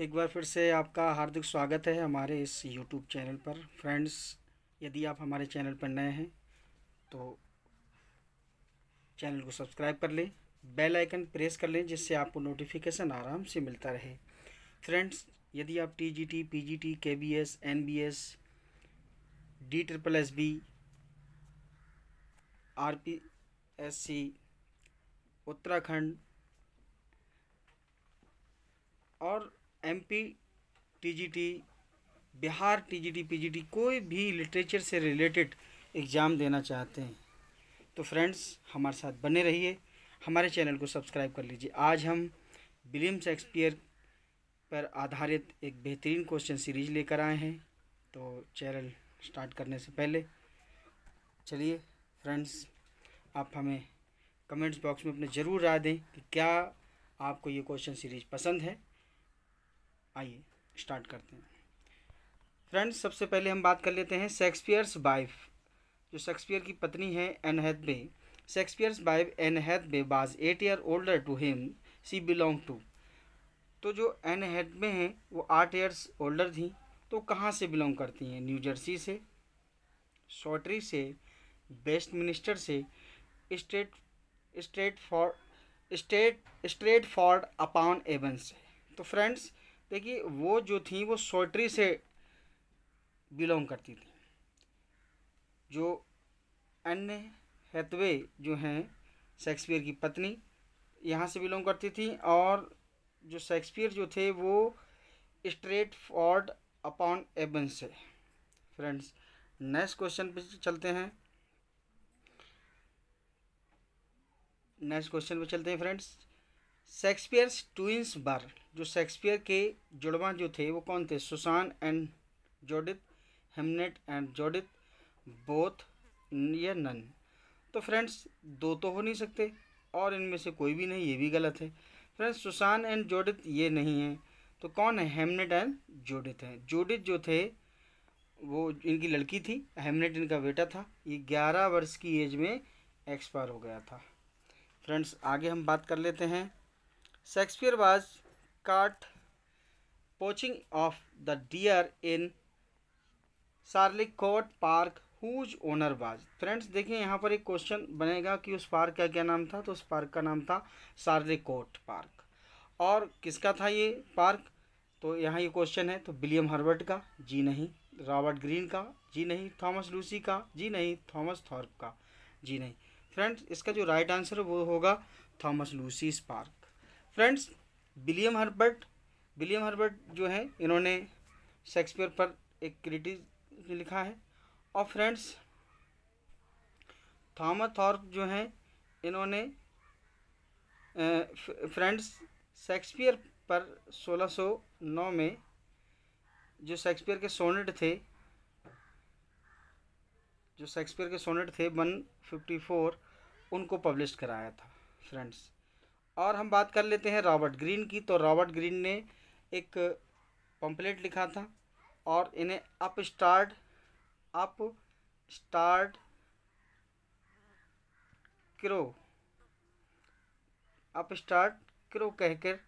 एक बार फिर से आपका हार्दिक स्वागत है हमारे इस यूट्यूब चैनल पर फ्रेंड्स यदि आप हमारे चैनल पर नए हैं तो चैनल को सब्सक्राइब कर लें बेल आइकन प्रेस कर लें जिससे आपको नोटिफिकेशन आराम से मिलता रहे फ्रेंड्स यदि आप T G T P G T K V S N V S D triple S B R P S C Uttarakhand और MP TGT Bihar TGT PGT कोई भी लिटरेचर से रिलेटेड एग्ज़ाम देना चाहते हैं तो फ्रेंड्स हमारे साथ बने रहिए हमारे चैनल को सब्सक्राइब कर लीजिए आज हम विलियम शेक्सपियर पर आधारित एक बेहतरीन क्वेश्चन सीरीज लेकर आए हैं तो चैनल स्टार्ट करने से पहले चलिए फ्रेंड्स आप हमें कमेंट्स बॉक्स में अपने ज़रूर राय दें कि क्या आपको ये क्वेश्चन सीरीज पसंद है आइए स्टार्ट करते हैं फ्रेंड्स सबसे पहले हम बात कर लेते हैं शेक्सपियर्स वाइफ जो शेक्सपियर की पत्नी है Anne bay Shakespeare's wife Anne bay was eight year older to him she belong to तो जो एन हैथबे हैं वो आठ ईयर्स ओल्डर थी तो कहाँ से बिलोंग करती हैं न्यू जर्सी से शॉटरी से वेस्ट मिनिस्टर से state state for state Stratford upon Avon से तो फ्रेंड्स देखिए वो जो थी वो सोइट्री से बिलोंग करती थी जो अन्य हैतवे जो हैं शेक्सपियर की पत्नी यहाँ से बिलोंग करती थी और जो शेक्सपियर जो थे वो स्ट्रेट फॉर्ड अपॉन एबन से फ्रेंड्स नेक्स्ट क्वेश्चन पे चलते हैं नेक्स्ट क्वेश्चन पे चलते हैं फ्रेंड्स शेक्सपियर्स ट्विंस बार जो शेक्सपियर के जुड़वा जो थे वो कौन थे Susan and Judith Hamnet and Judith both या नन तो फ्रेंड्स दो तो हो नहीं सकते और इनमें से कोई भी नहीं ये भी गलत है फ्रेंड्स सुसान एंड जोडित ये नहीं है तो कौन है हेमनेट एंड जोडित हैं जोडित जो थे वो इनकी लड़की थी हेमनेट इनका बेटा था ये ग्यारह वर्ष की एज में एक्सपायर हो गया था फ्रेंड्स आगे हम बात कर लेते हैं Shakespeare was caught poaching of the deer in Charlecote park whose owner was friends देखिए यहाँ पर एक क्वेश्चन बनेगा कि उस पार्क का क्या नाम था तो उस पार्क का नाम था कोट पार्क और किसका था ये पार्क तो यहाँ ये क्वेश्चन है तो विलियम हर्बर्ट का जी नहीं रॉबर्ट ग्रीन का जी नहीं थॉमस लूसी का जी नहीं थॉमस थॉर्प का जी नहीं फ्रेंड्स इसका जो राइट आंसर है वो होगा Thomas Lucy park friends William Herbert William Herbert जो है इन्होंने शेक्सपियर पर एक क्रिटिक लिखा है और फ्रेंड्स थॉमस थॉर्प जो हैं इन्होंने फ्रेंड्स शेक्सपियर पर 1609 में जो शेक्सपियर के सोनेट थे जो शेक्सपियर के सोनेट थे 154 उनको पब्लिश कराया था फ्रेंड्स और हम बात कर लेते हैं रॉबर्ट ग्रीन की तो रॉबर्ट ग्रीन ने एक पम्पलेट लिखा था और इन्हें upstart upstart crow upstart crow कहकर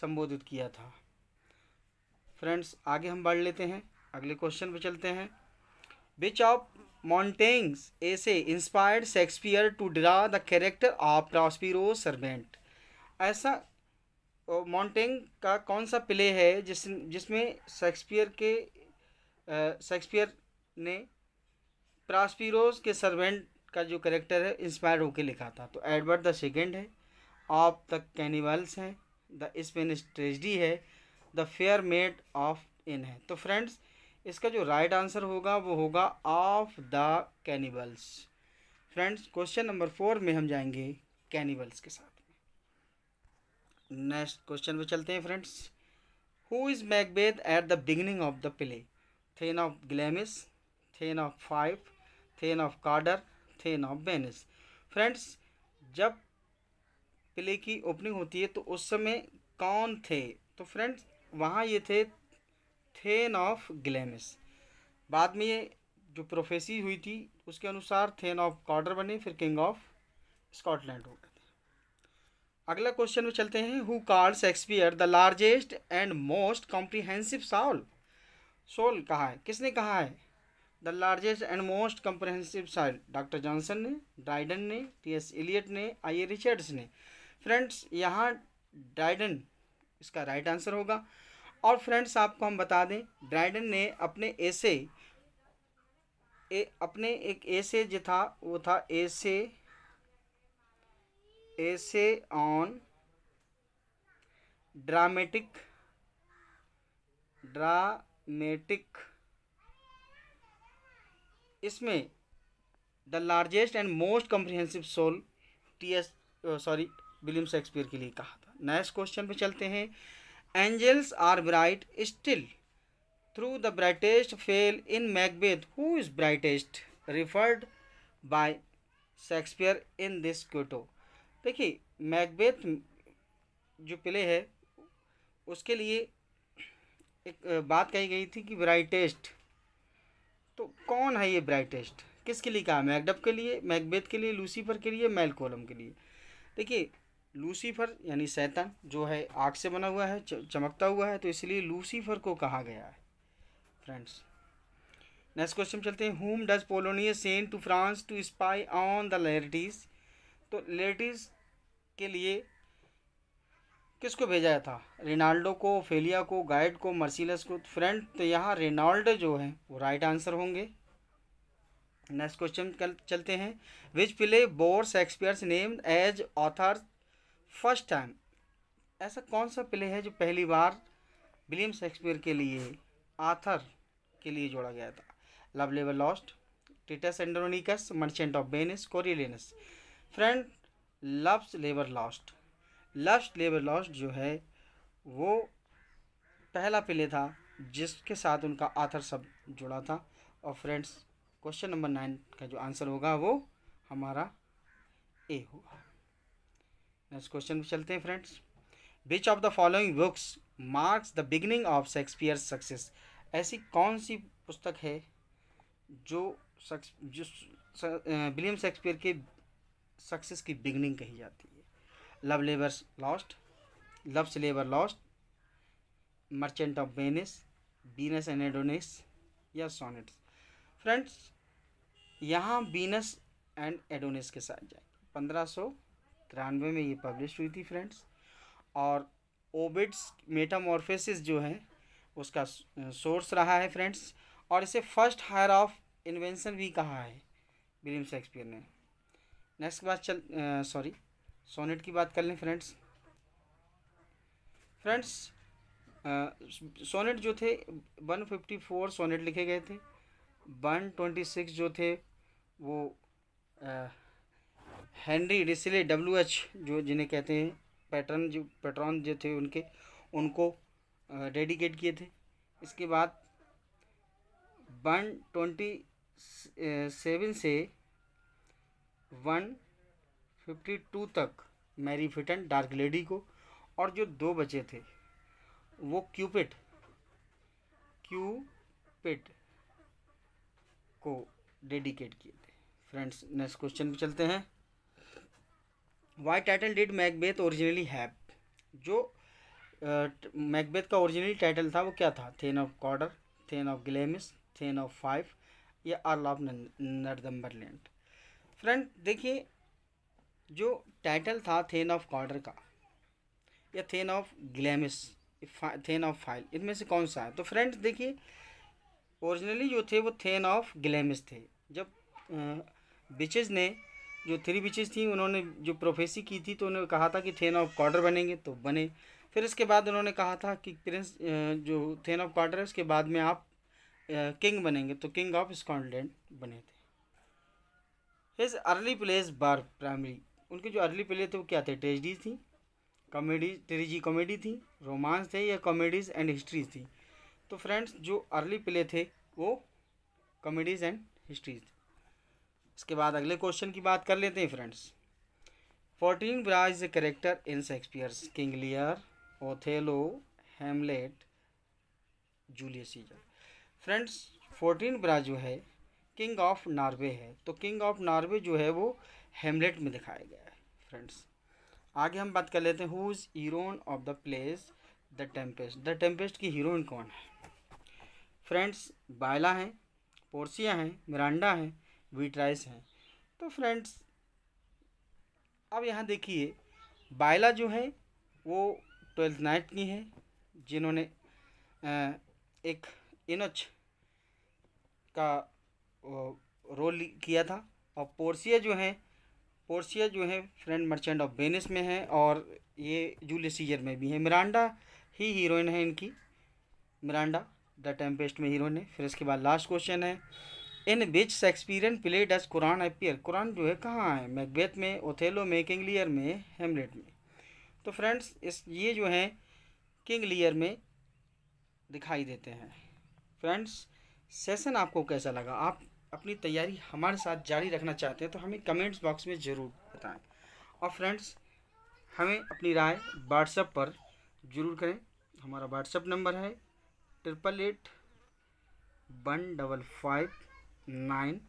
संबोधित किया था फ्रेंड्स आगे हम बढ़ लेते हैं अगले क्वेश्चन पे चलते हैं विच of Montaigne's essays inspired Shakespeare to draw the character of Prospero servant ऐसा मॉन्टेंग का कौन सा प्ले है जिस जिसमें शेक्सपियर के शेक्सपियर ने प्रास्पीरोज के सर्वेंट का जो करेक्टर है इंस्पायर होकर लिखा था तो एडवर्ड द सेकेंड है आप तक कैनिवल्स हैं द स्पेनिश ट्रेजडी है the fair maid of inn है तो फ्रेंड्स इसका जो राइट right आंसर होगा वो होगा of the cannibals friends question number four में हम जाएंगे कैनिबल्स के साथ नेक्स्ट क्वेश्चन पे चलते हैं friends who is Macbeth at the beginning of the play thane of Glamis thane of Fife thane of Cawdor thane of Venice friends जब play की ओपनिंग होती है तो उस समय कौन थे तो फ्रेंड्स वहाँ ये थे थेन ऑफ ग्लैमिस बाद में ये जो प्रोफेसी हुई थी उसके अनुसार थेन ऑफ कार्डर बने फिर किंग ऑफ स्कॉटलैंड हो गए अगला क्वेश्चन में चलते हैं who called Shakespeare the largest and most comprehensive soul soul कहा है किसने कहा है the largest and most comprehensive soul doctor Johnson ने ड्राइडन ने टी एस एलियट ने आई ए रिचर्ड्स ने फ्रेंड्स यहाँ ड्राइडन इसका राइट आंसर होगा और फ्रेंड्स आपको हम बता दें ड्राइडन ने अपने ऐसे अपने एक ऐसे जो था वो था essay essay on dramatic dramatic इसमें the largest and most comprehensive soul T S sorry William Shakespeare के लिए कहा था नेक्स्ट क्वेश्चन पे चलते हैं angels are bright still through the brightest fell in Macbeth who is brightest referred by Shakespeare in this quote देखिए Macbeth जो play है उसके लिए एक बात कही गई थी कि ब्राइटेस्ट तो कौन है ये ब्राइटेस्ट किसके लिए कहा मैकडप के लिए मैकबेथ के लिए लूसीफर के लिए मेलकोलम के लिए देखिए लूसीफर यानी सैतन जो है आग से बना हुआ है चमकता हुआ है तो इसलिए लूसीफर को कहा गया है फ्रेंड्स नेक्स्ट क्वेश्चन चलते हैं whom does Polonius send to France to spy on the Laertes तो लेडीज़ के लिए किसको भेजा गया था रेनाल्डो को फेलिया को गाइड को मर्सिलस को फ्रेंड तो, तो यहाँ रेनाल्डो जो है वो राइट आंसर होंगे नेक्स्ट क्वेश्चन चलते हैं which play bore Shakespeare's name as author first time ऐसा कौन सा प्ले है जो पहली बार विलियम शेक्सपियर के लिए आथर के लिए जोड़ा गया था लव लेवर lost Titus Andronicus merchant of Venice Coriolanus friend love's labour lost love's labour lost जो है वो पहला प्ले था जिसके साथ उनका आथर सब जुड़ा था और फ्रेंड्स क्वेश्चन नंबर नाइन का जो आंसर होगा वो हमारा ए होगा नेक्स्ट क्वेश्चन में चलते हैं friends which of the following books marks the beginning of Shakespeare success ऐसी कौन सी पुस्तक है जो जो विलियम शेक्सपियर के सक्सेस की बिगनिंग कही जाती है love labour lost love's labour lost merchant of Venice Venus and Adonis या सोनेट्स फ्रेंड्स यहाँ बीनस एंड एडोनिस के साथ जाएंगे पंद्रह सौ तिरानवे में ये पब्लिश हुई थी फ्रेंड्स और ओबिड्स मेटामॉर्फेसिस जो है उसका सोर्स रहा है फ्रेंड्स और इसे फर्स्ट हायर ऑफ इन्वेंशन भी कहा है विलियम शेक्सपियर ने नेक्स्ट बात चल सॉरी सोनेट की बात कर लें फ्रेंड्स फ्रेंड्स सोनेट जो थे वन फिफ्टी फोर सोनेट लिखे गए थे वन ट्वेंटी सिक्स जो थे वो हेनरी डिसले डब्ल्यू एच जो जिन्हें कहते हैं पैटर्न जो पैटर्न जो थे उनके उनको डेडिकेट किए थे इसके बाद वन ट्वेंटी सेवन से वन फिफ्टी टू तक मैरी फिटन डार्क लेडी को और जो दो बचे थे वो क्यूपिट क्यूपिट को डेडिकेट किए थे फ्रेंड्स नेक्स्ट क्वेश्चन पे चलते हैं why title did Macbeth originally have जो मैकबेथ uh, का ओरिजिनली टाइटल था वो क्या था thane of Cawdor thane of Glamis thane of Fife या आर्ल ऑफ नर्दम्बरलैंड फ्रेंड देखिए जो टाइटल था थेन ऑफ कॉर्डर का या thane of Glamis thane of Fife इनमें से कौन सा है तो फ्रेंड देखिए ओरिजिनली जो थे वो थेन ऑफ ग्लैमिस थे जब बिचेज ने जो थ्री बिचेज थी उन्होंने जो प्रोफेसी की थी तो उन्होंने कहा था कि थेन ऑफ कॉर्डर बनेंगे तो बने फिर इसके बाद उन्होंने कहा था कि प्रिंस जो थेन ऑफ कॉर्डर है उसके बाद में आप किंग बनेंगे तो किंग ऑफ स्कॉटलैंड बने थे his early plays were primarily उनके जो अर्ली प्ले थे वो क्या थे ट्रेजडीज थी कॉमेडी ट्रेजी कॉमेडी थी रोमांस थे या कॉमेडीज एंड हिस्ट्रीज थी तो फ्रेंड्स जो अर्ली प्ले थे वो कॉमेडीज एंड हिस्ट्रीज इसके बाद अगले क्वेश्चन की बात कर लेते हैं friends Fortinbras is a character in Shakespeare's King Lear Othello Hamlet Julius Caesar friends Fortinbras जो है किंग ऑफ नॉर्वे है तो किंग ऑफ नॉर्वे जो है वो हेमलेट में दिखाया गया है फ्रेंड्स आगे हम बात कर लेते हैं who is heroine of the plays the Tempest the Tempest की हीरोइन कौन है फ्रेंड्स बायला हैं पोर्सिया हैं मिरांडा हैं वीट्राइस हैं तो फ्रेंड्स अब यहाँ देखिए बायला जो है वो ट्वेल्थ नाइट की है जिन्होंने एक इनच का रोल किया था और पोर्सिया जो है पोर्सिया जो है फ्रेंड मर्चेंट ऑफ वेनिस में है और ये जूलियस सीजर में भी है मिरांडा ही हीरोइन है इनकी मिरांडा द टेम्पेस्ट में हीरोइन है फिर इसके बाद लास्ट क्वेश्चन है in which Shakespearean played as Curan appear Curan जो है कहाँ है मैकबेथ में ओथेलो में किंग लियर में हेमलेट में तो फ्रेंड्स इस ये जो है किंग लियर में दिखाई देते हैं फ्रेंड्स सेशन आपको कैसा लगा आप अपनी तैयारी हमारे साथ जारी रखना चाहते हैं तो हमें कमेंट्स बॉक्स में ज़रूर बताएं और फ्रेंड्स हमें अपनी राय व्हाट्सएप पर ज़रूर करें हमारा व्हाट्सएप नंबर है triple eight one double five nine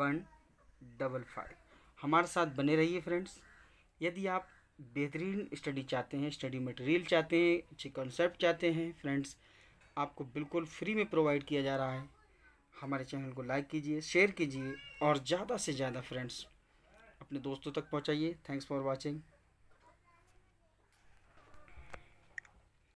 one double five हमारे साथ बने रहिए फ्रेंड्स यदि आप बेहतरीन स्टडी चाहते हैं स्टडी मटेरियल चाहते हैं अच्छे कॉन्सेप्ट चाहते हैं फ्रेंड्स आपको बिल्कुल फ्री में प्रोवाइड किया जा रहा है हमारे चैनल को लाइक कीजिए शेयर कीजिए और ज़्यादा से ज़्यादा फ्रेंड्स अपने दोस्तों तक पहुँचाइए थैंक्स फॉर वॉचिंग